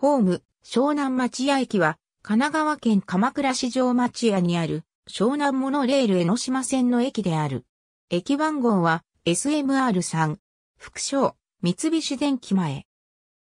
ホーム、湘南町屋駅は、神奈川県鎌倉市場町屋にある、湘南モノレール江ノ島線の駅である。駅番号は SMR3。副称、三菱電機前。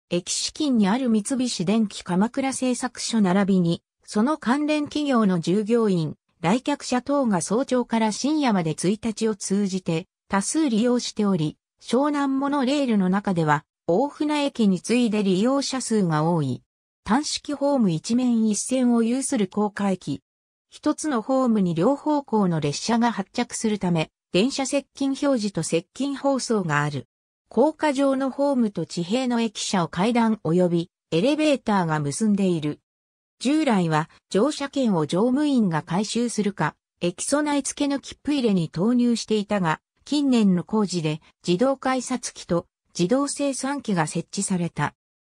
駅資金にある三菱電機鎌倉製作所並びに、その関連企業の従業員、来客者等が早朝から深夜まで1日を通じて、多数利用しており、湘南モノレールの中では、大船駅に次いで利用者数が多い。単式ホーム一面一線を有する高架駅。一つのホームに両方向の列車が発着するため、電車接近表示と接近放送がある。高架上のホームと地平の駅舎を階段及びエレベーターが結んでいる。従来は乗車券を乗務員が回収するか、駅備え付けの切符入れに投入していたが、近年の工事で自動改札機と自動生産機が設置された。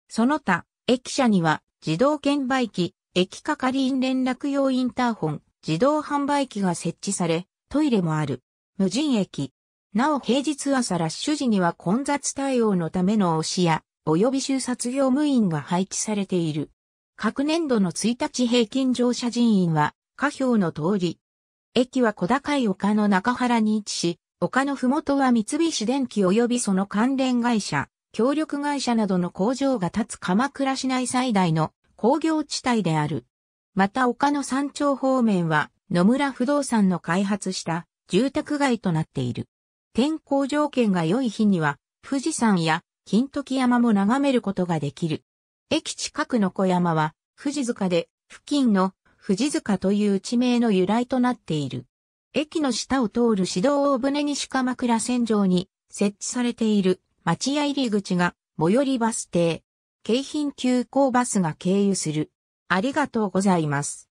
その他、駅舎には自動券売機、駅係員連絡用インターホン、自動販売機が設置され、トイレもある。無人駅。なお平日朝ラッシュ時には混雑対応のための押し屋、及び収殺業務員が配置されている。各年度の1日平均乗車人員は、下表の通り。駅は小高い丘の中原に位置し、丘のふもとは三菱電機及びその関連会社、協力会社などの工場が立つ鎌倉市内最大の工業地帯である。また丘の山頂方面は野村不動産の開発した住宅街となっている。天候条件が良い日には富士山や金時山も眺めることができる。駅近くの小山は富士塚で付近の富士塚という地名の由来となっている。駅の下を通る市道大船西鎌倉線上に設置されている町屋入り口が最寄りバス停。京浜急行バスが経由する。ありがとうございます。